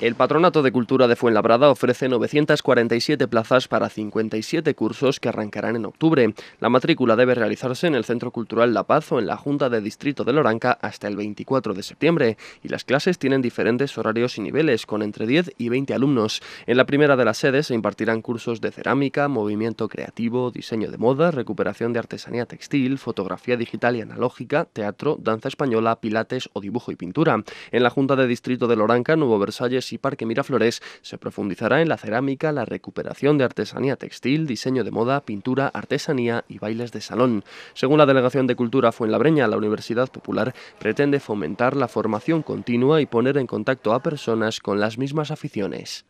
El Patronato de Cultura de Fuenlabrada ofrece 947 plazas para 57 cursos que arrancarán en octubre. La matrícula debe realizarse en el Centro Cultural La Paz o en la Junta de Distrito de Loranca hasta el 24 de septiembre y las clases tienen diferentes horarios y niveles con entre 10 y 20 alumnos. En la primera de las sedes se impartirán cursos de cerámica, movimiento creativo, diseño de moda, recuperación de artesanía textil, fotografía digital y analógica, teatro, danza española, pilates o dibujo y pintura. En la Junta de Distrito de Loranca, Nuevo Versalles y Parque Miraflores se profundizará en la cerámica, la recuperación de artesanía textil, diseño de moda, pintura, artesanía y bailes de salón. Según la Delegación de Cultura Fuenlabreña, la Universidad Popular pretende fomentar la formación continua y poner en contacto a personas con las mismas aficiones.